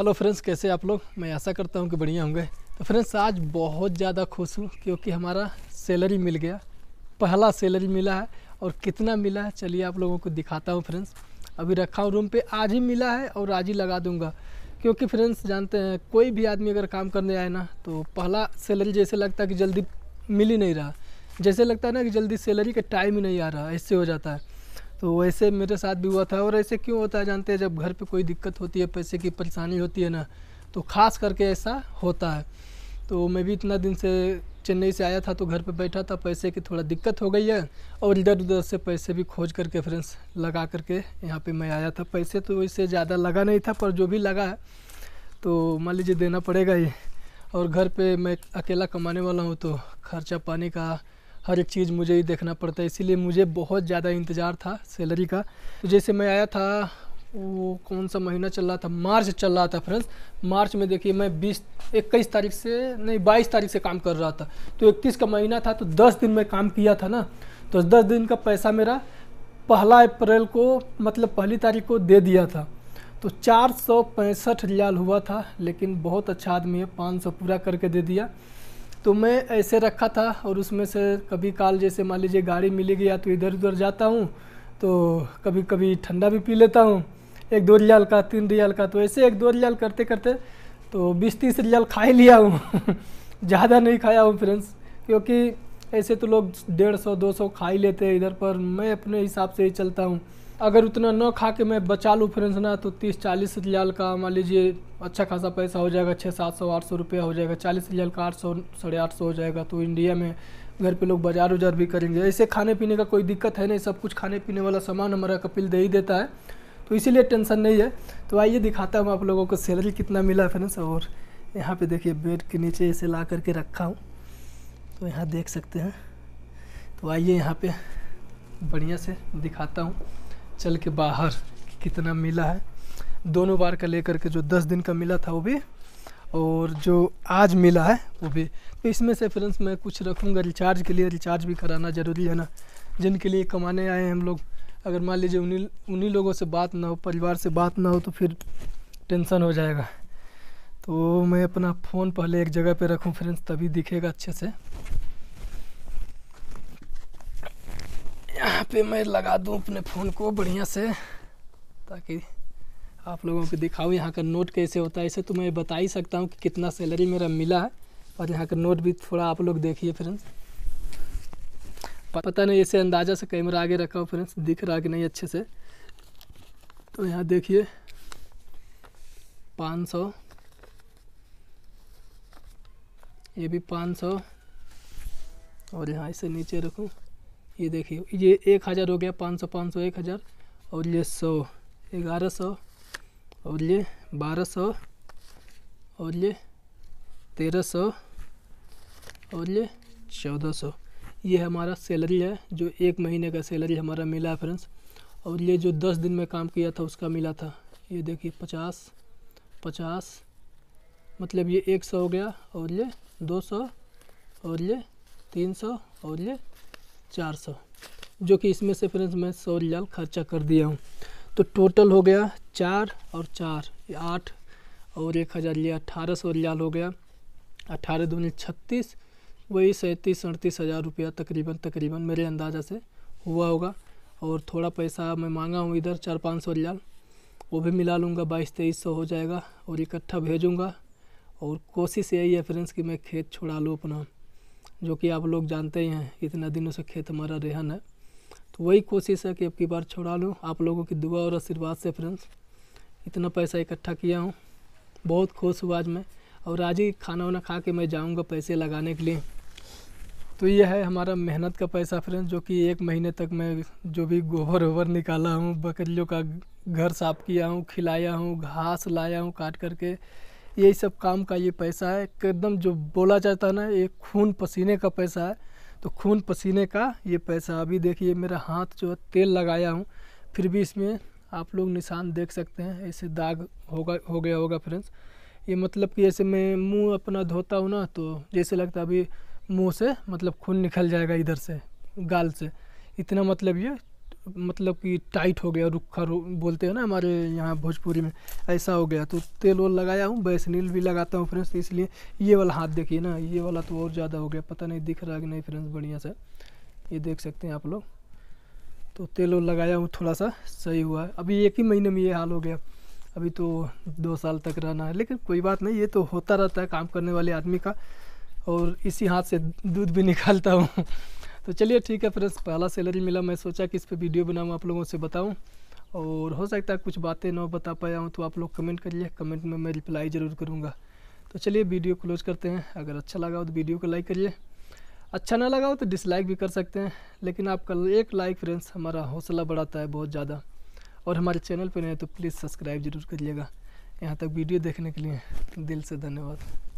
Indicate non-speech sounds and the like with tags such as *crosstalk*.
hello friends कैसे आप लोग मैं ऐसा करता हूँ कि बढ़िया होंगे तो फ्रेंड्स आज बहुत ज़्यादा खुश हूँ क्योंकि हमारा सैलरी मिल गया पहला सैलरी मिला है और कितना मिला है चलिए आप लोगों को दिखाता हूँ फ्रेंड्स अभी रखा हूँ रूम पे आज ही मिला है और आज ही लगा दूँगा क्योंकि फ्रेंड्स जानते हैं कोई भी आदमी अगर काम करने आए ना तो पहला सैलरी जैसे लगता है कि जल्दी मिल ही नहीं रहा जैसे लगता है ना कि जल्दी सैलरी का टाइम ही नहीं आ रहा ऐसे हो जाता है तो वैसे मेरे साथ भी हुआ था और ऐसे क्यों होता है जानते हैं जब घर पे कोई दिक्कत होती है पैसे की परेशानी होती है ना तो ख़ास करके ऐसा होता है तो मैं भी इतना दिन से चेन्नई से आया था तो घर पे बैठा था पैसे की थोड़ा दिक्कत हो गई है और इधर उधर से पैसे भी खोज करके फ्रेंड्स लगा करके यहाँ पर मैं आया था पैसे तो इससे ज़्यादा लगा नहीं था पर जो भी लगा है तो मान लीजिए देना पड़ेगा ही और घर पर मैं अकेला कमाने वाला हूँ तो खर्चा पानी का हर एक चीज़ मुझे ही देखना पड़ता है इसीलिए मुझे बहुत ज़्यादा इंतज़ार था सैलरी का तो जैसे मैं आया था वो कौन सा महीना चल रहा था मार्च चल रहा था फ्रेंड्स मार्च में देखिए मैं 20 इक्कीस तारीख से नहीं 22 तारीख से काम कर रहा था तो 31 का महीना था तो 10 दिन में काम किया था ना तो 10 दिन का पैसा मेरा पहला अप्रैल को मतलब पहली तारीख को दे दिया था तो चार सौ पैंसठ रियाल हुआ था लेकिन बहुत अच्छा आदमी है पाँच सौ पूरा करके दे दिया तो मैं ऐसे रखा था और उसमें से कभी काल जैसे मान लीजिए गाड़ी गई या तो इधर उधर जाता हूँ तो कभी कभी ठंडा भी पी लेता हूँ एक दो रियाल का तीन रियाल का तो ऐसे एक दो रियाल करते करते तो बीस तीस रियाल खा ही लिया हूँ *laughs* ज़्यादा नहीं खाया हूँ फ्रेंड्स क्योंकि ऐसे तो लोग डेढ़ सौ दो सौ खा ही लेते हैं इधर पर मैं अपने हिसाब से ही चलता हूँ अगर उतना न खा के मैं बचा लूँ फ्रेंड्स ना तो तीस चालीस हज़ार का मान लीजिए अच्छा खासा पैसा हो जाएगा छः सात सौ आठ सौ रुपया हो जाएगा चालीस हज़ार का आठ सौ साढ़े आठ सौ हो जाएगा तो इंडिया में घर पे लोग बाजार उजार भी करेंगे ऐसे खाने पीने का कोई दिक्कत है नहीं सब कुछ खाने पीने वाला सामान हमारा कपिल दे ही देता है तो इसीलिए टेंशन नहीं है तो आइए दिखाता हूँ आप लोगों को सैलरी कितना मिला है फ्रेंड्स और यहाँ पे देखिए बेड के नीचे इसे ला करके रखा हूँ तो यहाँ देख सकते हैं तो आइए यहाँ पे बढ़िया से दिखाता हूँ चल के बाहर कितना मिला है दोनों बार का लेकर के जो दस दिन का मिला था वो भी और जो आज मिला है वो भी तो इसमें से फ्रेंड्स मैं कुछ रखूँगा रिचार्ज के लिए रिचार्ज भी कराना ज़रूरी है ना जिनके लिए कमाने आए हैं हम लोग अगर मान लीजिए उन्हीं उन्हीं लोगों से बात ना हो परिवार से बात ना हो तो फिर टेंशन हो जाएगा तो मैं अपना फ़ोन पहले एक जगह पे रखूं फ्रेंड्स तभी दिखेगा अच्छे से यहाँ पे मैं लगा दूँ अपने फ़ोन को बढ़िया से ताकि आप लोगों को दिखाऊँ यहाँ का नोट कैसे होता है इसे तो मैं बता ही सकता हूँ कि कितना सैलरी मेरा मिला है और यहाँ का नोट भी थोड़ा आप लोग देखिए फ्रेंड्स पता नहीं ऐसे अंदाज़ा से कैमरा आगे रखा हो फ्रेंड्स दिख रहा कि नहीं अच्छे से तो यहाँ देखिए पाँच सौ ये भी पाँच सौ और यहाँ इसे नीचे रखूँ ये देखिए ये एक हज़ार हो गया पाँच सौ पाँच सौ एक हज़ार और ये सौ ग्यारह सौ और ये बारह सौ और ये तेरह सौ और ये चौदह सौ ये हमारा सैलरी है जो एक महीने का सैलरी हमारा मिला है फ्रेंड्स और ये जो दस दिन में काम किया था उसका मिला था ये देखिए पचास पचास मतलब ये एक सौ हो गया और ये दो सौ और ये तीन सौ और ये चार सौ जो कि इसमें से फ्रेंड्स मैं सौ रियाल खर्चा कर दिया हूँ तो टोटल हो गया चार और चार आठ और एक हज़ार लिया अठारह सौ रियाल हो गया अठारह दूनी छत्तीस वही सैंतीस अड़तीस हज़ार रुपया तकरीबन तकरीबन मेरे अंदाज़ा से हुआ होगा और थोड़ा पैसा मैं मांगा हूँ इधर चार पाँच सौ रियाल वो भी मिला लूँगा बाईस तेईस सौ हो जाएगा और इकट्ठा भेजूँगा और कोशिश यही है फ्रेंड्स कि मैं खेत छुड़ा लूँ अपना जो कि आप लोग जानते ही हैं इतना दिनों से खेत हमारा रेहन है तो वही कोशिश है कि अब की बार छोड़ा लूँ आप लोगों की दुआ और आशीर्वाद से फ्रेंड्स इतना पैसा इकट्ठा किया हूँ बहुत खुश हुआ आज मैं और आज ही खाना वाना खा के मैं जाऊँगा पैसे लगाने के लिए तो यह है हमारा मेहनत का पैसा फ्रेंड्स जो कि एक महीने तक मैं जो भी गोबर वोबर निकाला हूँ बकरियों का घर साफ़ किया हूँ खिलाया हूँ घास लाया हूँ काट करके यही सब काम का ये पैसा है एकदम जो बोला जाता है ना ये खून पसीने का पैसा है तो खून पसीने का ये पैसा अभी देखिए मेरा हाथ जो है तेल लगाया हूँ फिर भी इसमें आप लोग निशान देख सकते हैं ऐसे दाग होगा हो गया होगा फ्रेंड्स ये मतलब कि ऐसे मैं मुंह अपना धोता हूँ ना तो जैसे लगता है अभी मुंह से मतलब खून निकल जाएगा इधर से गाल से इतना मतलब ये मतलब कि टाइट हो गया रुखा रु बोलते हैं ना हमारे यहाँ भोजपुरी में ऐसा हो गया तो तेल वेल लगाया हूँ बैसनील भी लगाता हूँ फ्रेंड्स तो इसलिए ये वाला हाथ देखिए ना ये वाला तो और ज़्यादा हो गया पता नहीं दिख रहा कि नहीं फ्रेंड्स बढ़िया से ये देख सकते हैं आप लोग तो तेल वेल लगाया हूँ थोड़ा सा सही हुआ है अभी एक ही महीने में ये हाल हो गया अभी तो दो साल तक रहना है लेकिन कोई बात नहीं ये तो होता रहता है काम करने वाले आदमी का और इसी हाथ से दूध भी निकालता हूँ तो चलिए ठीक है फ्रेंड्स पहला सैलरी मिला मैं सोचा कि इस पर वीडियो बनाऊँ आप लोगों से बताऊँ और हो सकता है कुछ बातें ना बता पाया हूँ तो आप लोग कमेंट करिए कमेंट में मैं रिप्लाई ज़रूर करूँगा तो चलिए वीडियो क्लोज करते हैं अगर अच्छा लगा हो तो वीडियो को लाइक करिए अच्छा ना लगा हो तो डिसलाइक भी कर सकते हैं लेकिन आपका एक लाइक फ्रेंड्स हमारा हौसला बढ़ाता है बहुत ज़्यादा और हमारे चैनल पर नहीं तो प्लीज़ सब्सक्राइब जरूर करिएगा यहाँ तक वीडियो देखने के लिए दिल से धन्यवाद